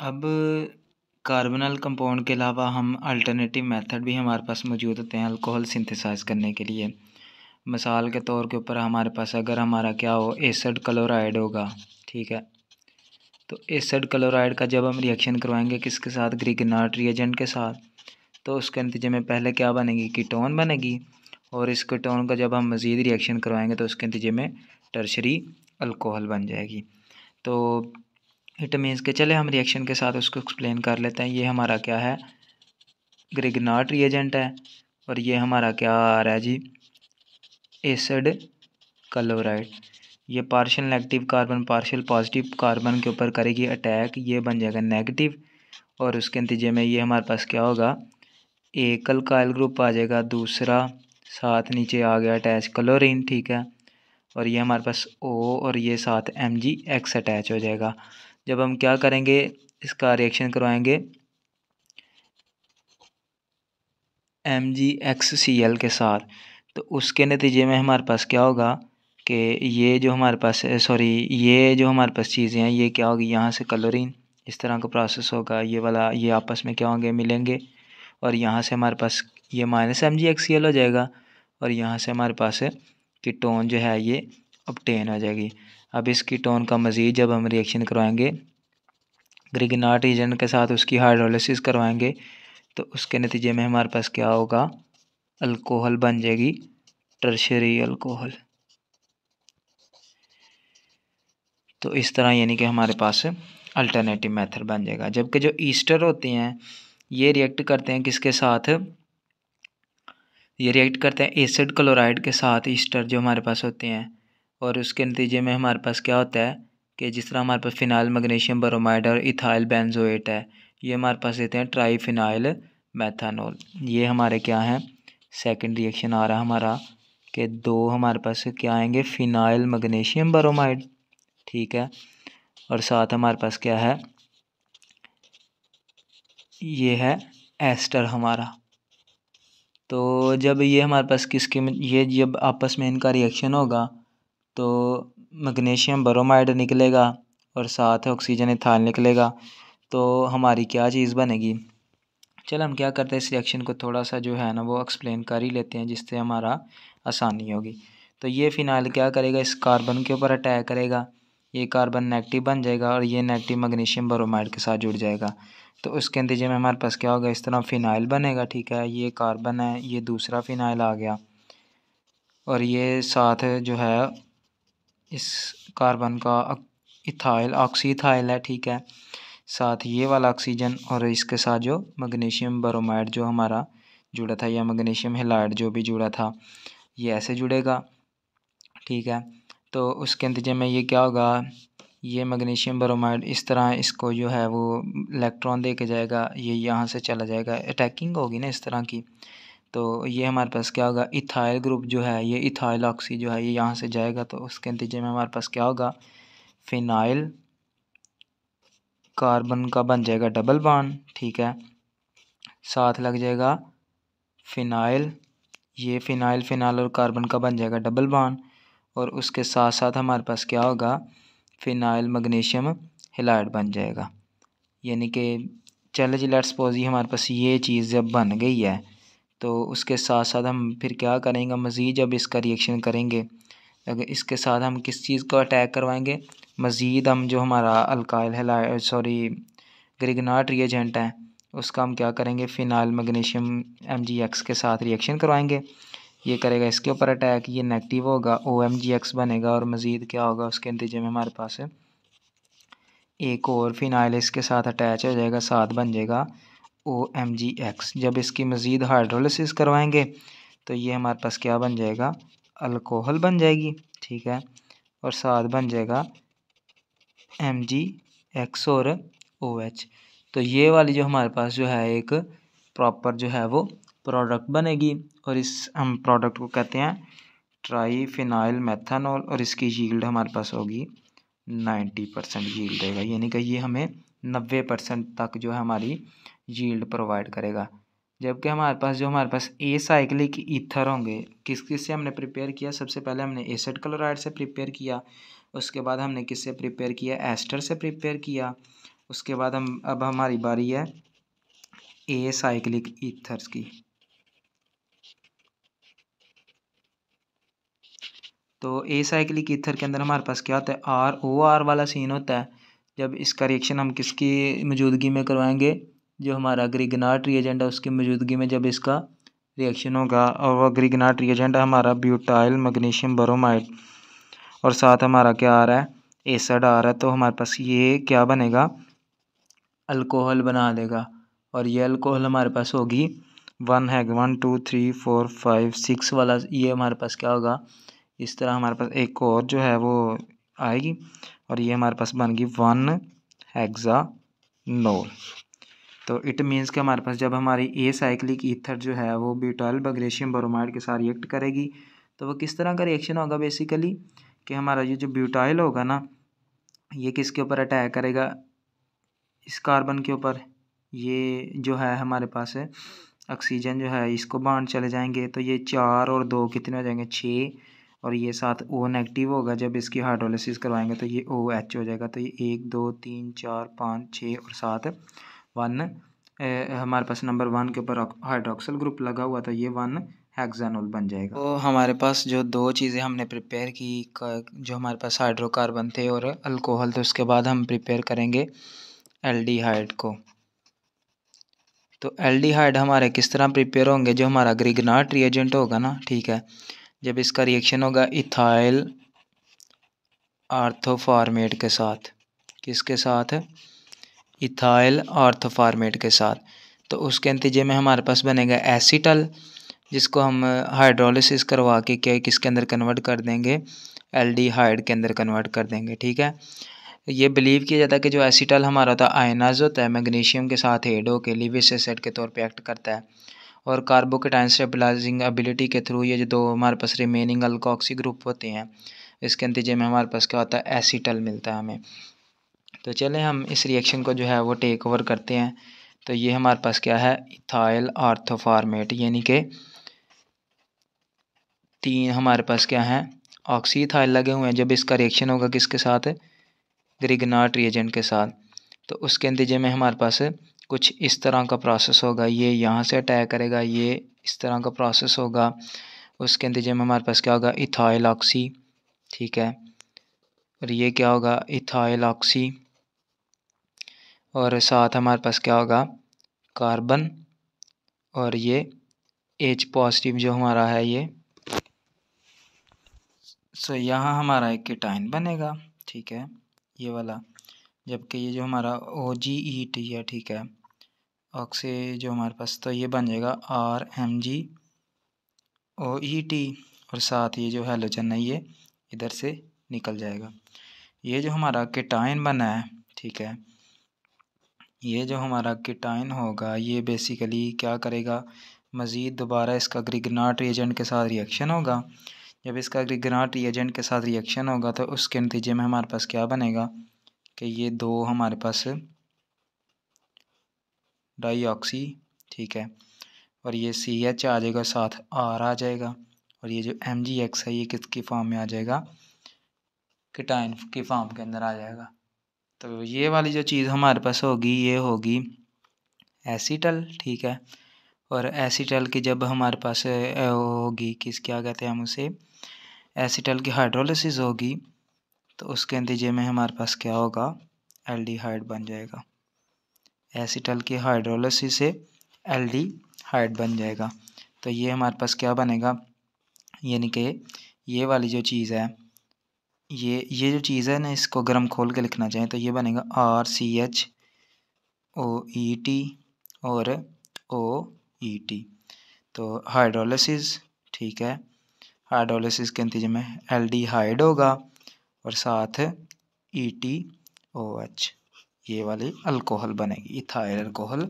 अब carbonyl compound के अलावा हम अल्टरनेटिव मेथड भी हमारे पास मौजूद होते हैं अल्कोहल सिंथेसाइज करने के लिए मिसाल के तौर के ऊपर हमारे पास अगर हमारा क्या हो एसड क्लोराइड होगा ठीक है तो एसड क्लोराइड का जब हम रिएक्शन करवाएंगे किसके साथ ग्रिगनाट रिएजेंट के साथ तो उसके नतीजे में पहले क्या बनेगी कीटोन बनेगी और इस कीटोन का जब हम मज़ीद रिएक्शन करवाएंगे तो उसके नतीजे में टर्शरी अल्कोहल बन जाएगी तो इट मीन्स के चले हम रिएक्शन के साथ उसको एक्सप्लेन कर लेते हैं ये हमारा क्या है ग्रिगनाट रिएजेंट है और ये हमारा क्या आ रहा है जी एसिड क्लोराइड ये partial negative carbon partial positive carbon के ऊपर करेगी अटैक ये बन जाएगा नेगेटिव और उसके नतीजे में ये हमारे पास क्या होगा एकल कायल ग्रुप आ जाएगा दूसरा साथ नीचे आ गया अटैच क्लोरीन ठीक है और ये हमारे पास ओ और ये साथ एम जी एक्स अटैच हो जाएगा जब हम क्या करेंगे इसका रिएक्शन करवाएंगे M G X C L के साथ तो उसके नतीजे में हमारे पास क्या होगा कि ये जो हमारे पास सॉरी ये जो हमारे पास चीज़ें हैं ये क्या होगी यहाँ से कलोरिन इस तरह का प्रोसेस होगा ये वाला ये आपस में क्या होंगे मिलेंगे और यहाँ से हमारे पास ये minus M G X C L हो जाएगा और यहाँ से हमारे पास कीटोन जो है ये अपटेन हो जाएगी अब इसकी टोन का मज़ीद जब हम रिएक्शन करवाएंगे ग्रिगनाट एजेंट के साथ उसकी हाइड्रोलिसिस करवाएंगे तो उसके नतीजे में हमारे पास क्या होगा अल्कोहल बन जाएगी टर्शरी अल्कोहल तो इस तरह यानी कि हमारे पास अल्टरनेटिव मेथड बन जाएगा जबकि जो ईस्टर होते हैं ये रिएक्ट करते हैं किसके साथ ये रिएक्ट करते हैं एसिड क्लोराइड के साथ ईस्टर जो हमारे पास होते हैं और उसके नतीजे में हमारे पास क्या होता है कि जिस तरह हमारे पास फ़िनाइल मैग्नीशियम ब्रोमाइड और इथाइल बेंजोएट है ये हमारे पास देते हैं ट्राई फिनाइल मैथानोल ये हमारे क्या हैं सेकंड रिएक्शन आ रहा है हमारा कि दो हमारे पास क्या आएंगे फ़िनाइल मैग्नीशियम ब्रोमाइड ठीक है और साथ हमारे पास क्या है ये है एस्टर हमारा तो जब ये हमारे पास किसके ये जब आपस में इनका रिएक्शन होगा तो मैग्नीशियम ब्रोमाइड निकलेगा और साथ है ऑक्सीजन इथाइल निकलेगा तो हमारी क्या चीज़ बनेगी चल हम क्या करते हैं इस रिएक्शन को थोड़ा सा जो है ना वो एक्सप्लेन कर ही लेते हैं जिससे हमारा आसानी होगी तो ये फ़िनाइल क्या करेगा इस कार्बन के ऊपर अटैक करेगा ये कार्बन नेगेटिव बन जाएगा और ये नेगेटिव मैग्नीशियम ब्रोमाइड के साथ जुड़ जाएगा तो उसके नतीजे में हमारे पास क्या होगा इस तरह फ़िनाइल बनेगा ठीक है ये कार्बन है ये दूसरा फ़िनाइल आ गया और ये साथ जो है इस कार्बन का इथाइल ऑक्सी इथाइल है ठीक है साथ ये वाला ऑक्सीजन और इसके साथ जो मैग्नीशियम ब्रोमाइड जो हमारा जुड़ा था या मैग्नीशियम हेलाइड जो भी जुड़ा था ये ऐसे जुड़ेगा ठीक है तो उसके नतीजे में ये क्या होगा ये मैग्नीशियम ब्रोमाइड इस तरह इसको जो है वो इलेक्ट्रॉन दे के जाएगा ये यहाँ से चला जाएगा अटैकिंग होगी ना इस तरह की तो ये हमारे पास क्या होगा इथाइल ग्रुप जो है ये इथाइल ऑक्सी जो है ये यहाँ से जाएगा तो उसके नतीजे में हमारे पास क्या होगा फिनाइल कार्बन का बन जाएगा डबल बॉन्ड ठीक है साथ लग जाएगा फिनाइल ये फिनाइल फिनाइल और कार्बन का बन जाएगा डबल बॉन्ड और उसके साथ साथ हमारे पास क्या होगा फिनाइल मैग्नीशियम हिलाइड बन जाएगा यानी कि चलो जी लेट्स सपोज ये हमारे पास ये चीज़ जब बन गई है तो उसके साथ साथ हम फिर क्या करेंगे मज़ीद जब इसका रिएक्शन करेंगे अगर इसके साथ हम किस चीज़ को अटैक करवाएंगे मज़ीद हम जो हमारा अल्काइल है सॉरी ग्रिगनाट रिएजेंट है उसका हम क्या करेंगे phenyl magnesium M G X के साथ रिएक्शन करवाएंगे ये करेगा इसके ऊपर अटैक ये नेगेटिव होगा ओ एम जी एक्स बनेगा और मज़ीद क्या होगा उसके नतीजे में हमारे पास एक और फिनाइल इसके साथ अटैच हो जाएगा साथ बन जाएगा ओ एम जी एक्स जब इसकी मज़ीद हाइड्रोलिसिस करवाएंगे तो ये हमारे पास क्या बन जाएगा अल्कोहल बन जाएगी ठीक है और साथ बन जाएगा एम जी एक्स और ओ एच तो ये वाली जो हमारे पास जो है एक प्रॉपर जो है वो प्रोडक्ट बनेगी और इस हम प्रोडक्ट को कहते हैं ट्राई फिनाइल मैथानॉल और इसकी यील्ड हमारे पास होगी नाइन्टी परसेंट यील्ड रहेगा यानी कि ये हमें नब्बे परसेंट तक जो है हमारी यील्ड प्रोवाइड करेगा जबकि हमारे पास जो हमारे पास ए साइक्लिक ईथर होंगे किस किस से हमने प्रिपेयर किया सबसे पहले हमने एसिड क्लोराइड से प्रिपेयर किया उसके बाद हमने किससे प्रिपेयर किया एस्टर से प्रिपेयर किया उसके बाद हम अब हमारी बारी है ए साइक्लिक ईथर्स की तो ए साइक्लिक ईथर के अंदर हमारे पास क्या होता है आर ओ आर वाला सीन होता है जब इसका रिएक्शन हम किसकी मौजूदगी में करवाएंगे जो हमारा ग्रिगनाट रिएजेंट है उसकी मौजूदगी में जब इसका रिएक्शन होगा और वह ग्रिगनाट रिएजेंट हमारा ब्यूटाइल मैग्नीशियम ब्रोमाइड और साथ हमारा क्या आ रहा है एसड आ रहा है तो हमारे पास ये क्या बनेगा अल्कोहल बना देगा और ये अल्कोहल हमारे पास होगी वन है one two three four five six वाला ये हमारे पास क्या होगा इस तरह हमारे पास एक और जो है वो आएगी और ये हमारे पास बन गई वन हैगज़ा नोल तो इट मीन्स कि हमारे पास जब हमारी ए साइक्लिक ईथर जो है वो ब्यूटाइल बग्रेशियम बोरोमाइड के साथ रिएक्ट करेगी तो वो किस तरह का रिएक्शन होगा बेसिकली कि हमारा ये जो ब्यूटाइल होगा ना ये किसके ऊपर अटैक करेगा इस कार्बन के ऊपर ये जो है हमारे पास है ऑक्सीजन जो है इसको बांट चले जाएंगे तो ये चार और दो कितने हो जाएंगे छः और ये साथ ओ नेगेटिव होगा जब इसकी हाइड्रोलिसिस करवाएंगे तो ये ओ एच हो जाएगा तो ये एक दो तीन चार पाँच छः और सात वन हमारे पास नंबर वन के ऊपर हाइड्रोक्सल ग्रुप लगा हुआ था ये वन हेक्सानोल बन जाएगा तो हमारे पास जो दो चीज़ें हमने प्रिपेयर की जो हमारे पास हाइड्रोकार्बन थे और अल्कोहल तो उसके बाद हम प्रिपेयर करेंगे एल्डिहाइड को तो एल्डिहाइड हमारे किस तरह प्रिपेयर होंगे जो हमारा ग्रिगनाट रिएजेंट होगा ना ठीक है जब इसका रिएक्शन होगा इथाइल आर्थोफार्मेट के साथ किसके साथ इथाइल आर्थोफार्मेट के साथ तो उसके नतीजे में हमारे पास बनेगा एसीटल जिसको हम हाइड्रोलिसिस करवा के क्या किसके अंदर कन्वर्ट कर देंगे एल डी हाइड के अंदर कन्वर्ट कर देंगे ठीक है ये बिलीव किया जाता है कि जो एसीटल हमारा होता है आयनाज होता है मैग्नीशियम के साथ हेडो के लिविस एसिड के तौर पर एक्ट करता है और कार्बोकेटाइन स्टेबलाइजिंग एबिलिटी के थ्रू ये जो दो हमारे पास रिमेनिंग अल्कोक्सी ग्रुप होते हैं इसके नतीजे में हमारे पास क्या होता है एसीटल मिलता है हमें तो चलें हम इस रिएक्शन को जो है वो टेक ओवर करते हैं तो ये हमारे पास क्या है इथाइल आर्थोफार्मेट यानी कि तीन हमारे पास क्या है ऑक्सी इथाइल लगे हुए हैं जब इसका रिएक्शन होगा किसके साथ ग्रिगनाट रिएजेंट के साथ तो उसके नतीजे में हमारे पास कुछ इस तरह का प्रोसेस होगा ये यहाँ से अटैक करेगा ये इस तरह का प्रोसेस होगा उसके नतीजे में हमारे पास क्या होगा इथाइल ऑक्सी ठीक है और ये क्या होगा इथाइल ऑक्सी और साथ हमारे पास क्या होगा कार्बन और ये एच पॉजिटिव जो हमारा है ये सो यहाँ हमारा एक किटाइन बनेगा ठीक है ये वाला जबकि ये जो हमारा ओ जी ई टी है ठीक है ऑक्सी जो हमारे पास तो ये बन जाएगा R M G O E T और साथ ये जो हेलोजन है ये इधर से निकल जाएगा ये जो हमारा किटाइन बना है ठीक है ये जो हमारा किटाइन होगा ये बेसिकली क्या करेगा मज़ीद दोबारा इसका ग्रिगनाट रिएजेंट के साथ रिएक्शन होगा जब इसका ग्रिगनाट रिएजेंट के साथ रिएक्शन होगा तो उसके नतीजे में हमारे पास क्या बनेगा कि ये दो हमारे पास डाईऑक्सी ठीक है और ये सी एच आ जाएगा साथ आर आ जाएगा और ये जो एम जी एक्स है ये किसकी फॉर्म में आ जाएगा किटाइन की फॉर्म के अंदर आ जाएगा तो ये वाली जो चीज़ हमारे पास होगी ये होगी एसीटल ठीक है और एसीटल की जब हमारे पास होगी किस क्या कहते हैं हम उसे एसीटल की हाइड्रोलिसिस होगी तो उसके नतीजे में हमारे पास क्या होगा एल्डिहाइड बन जाएगा एसीटल की हाइड्रोलिसिस से एल्डिहाइड बन जाएगा तो ये हमारे पास क्या बनेगा यानी कि ये वाली जो चीज़ है ये ये जो चीज़ है ना इसको गर्म खोल के लिखना चाहें तो ये बनेगा R C H O E T और ओ ई टी तो हाइड्रोलिसिस ठीक है हाइड्रोलिसिस के नतीजे में एल डी हाइड होगा और साथ ई टी ओ एच ये वाली अल्कोहल बनेगी इथाइल अल्कोहल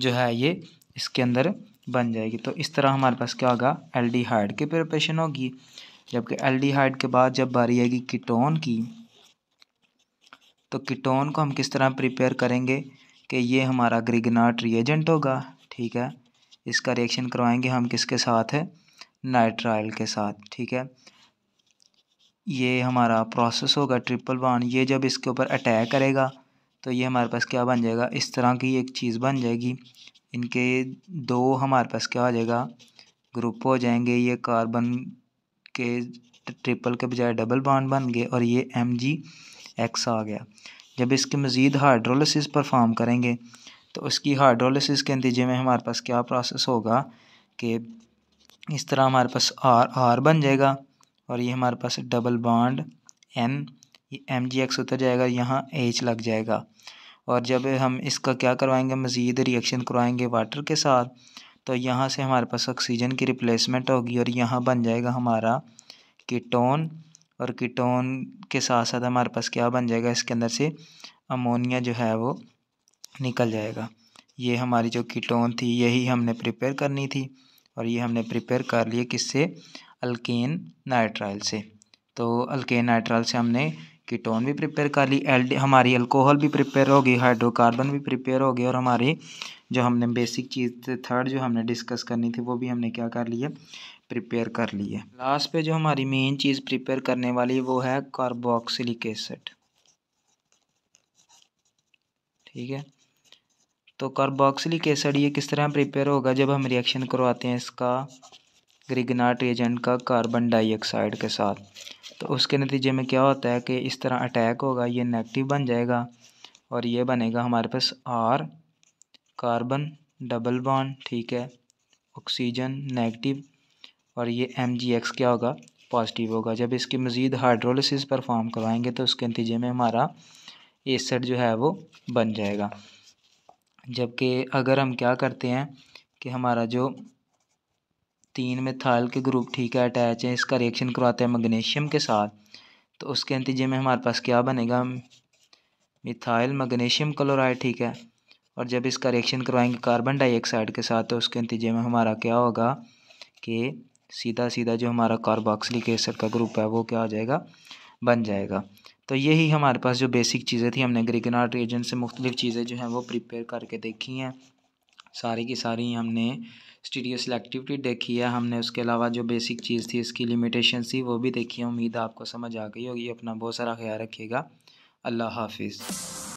जो है ये इसके अंदर बन जाएगी तो इस तरह हमारे पास क्या होगा एल डी हाइड की प्रिपरेशन होगी जबकि एल्डिहाइड के बाद जब बारी आएगी कीटोन की तो कीटोन को हम किस तरह प्रिपेयर करेंगे कि ये हमारा ग्रिगनाट रिएजेंट होगा ठीक है इसका रिएक्शन करवाएंगे हम किसके साथ है नाइट्राइल के साथ ठीक है ये हमारा प्रोसेस होगा ट्रिपल वन ये जब इसके ऊपर अटैक करेगा तो ये हमारे पास क्या बन जाएगा इस तरह की एक चीज़ बन जाएगी इनके दो हमारे पास क्या हो जाएगा ग्रुप हो जाएंगे ये कार्बन के ट्रिपल के बजाय डबल बॉन्ड बन गए और ये एम जी एक्स आ गया जब इसके मज़ीद हाइड्रोलिसिस परफॉर्म करेंगे तो उसकी हाइड्रोलिसिस के नतीजे में हमारे पास क्या प्रोसेस होगा कि इस तरह हमारे पास आर आर बन जाएगा और ये हमारे पास डबल बॉन्ड एन ये एम जी एक्स उतर जाएगा यहाँ एच लग जाएगा और जब हम इसका क्या करवाएंगे मज़ीद रिएक्शन करवाएंगे वाटर के साथ तो यहाँ से हमारे पास ऑक्सीजन की रिप्लेसमेंट होगी और यहाँ बन जाएगा हमारा कीटोन और कीटोन के साथ साथ हमारे पास क्या बन जाएगा इसके अंदर से अमोनिया जो है वो निकल जाएगा ये हमारी जो कीटोन थी यही हमने प्रिपेयर करनी थी और ये हमने प्रिपेयर कर लिए किससे अल्केन नाइट्राइल से तो अल्केन नाइट्राइल से हमने कीटोन भी प्रिपेयर कर ली एल हमारी अल्कोहल भी प्रिपेयर हो गई हाइड्रोकार्बन भी प्रिपेयर हो और हमारी जो हमने बेसिक चीज़ थर्ड जो हमने डिस्कस करनी थी वो भी हमने क्या कर लिया प्रिपेयर कर ली है लास्ट पे जो हमारी मेन चीज़ प्रिपेयर करने वाली है वो है कार्बोक्सिलिक एसिड ठीक है तो कार्बोक्सिलिक एसिड ये किस तरह प्रिपेयर होगा जब हम रिएक्शन करवाते हैं इसका ग्रिगनाट एजेंट का कार्बन डाइऑक्साइड के साथ तो उसके नतीजे में क्या होता है कि इस तरह अटैक होगा ये नेगेटिव बन जाएगा और ये बनेगा हमारे पास आर कार्बन डबल बॉन्ड ठीक है ऑक्सीजन नेगेटिव और ये एम जी एक्स क्या होगा पॉजिटिव होगा जब इसकी मज़ीद हाइड्रोलिसिस परफॉर्म करवाएंगे तो उसके नतीजे में हमारा एसड जो है वो बन जाएगा जबकि अगर हम क्या करते हैं कि हमारा जो तीन में थाल के ग्रुप ठीक है अटैच है इसका रिएक्शन करवाते हैं मैग्नीशियम के साथ तो उसके नतीजे में हमारे पास क्या बनेगा मिथाइल मैग्नीशियम क्लोराइड ठीक है और जब इसका रिएक्शन करवाएंगे कार्बन डाइऑक्साइड के साथ तो उसके नतीजे में हमारा क्या होगा कि सीधा सीधा जो हमारा कार्बोक्सिलिक एसिड का ग्रुप है वो क्या हो जाएगा बन जाएगा तो यही हमारे पास जो बेसिक चीज़ें थी हमने ग्रिगनाट रिएजेंट से मुख्तलिफ चीज़ें जो हैं वो प्रिपेयर करके देखी हैं सारी की सारी हमने स्टीडियो सेलेक्टिविटी देखी है हमने उसके अलावा जो बेसिक चीज़ थी इसकी लिमिटेशन थी वो भी देखी है उम्मीद आपको समझ आ गई होगी अपना बहुत सारा ख्याल रखिएगा अल्लाह हाफिज़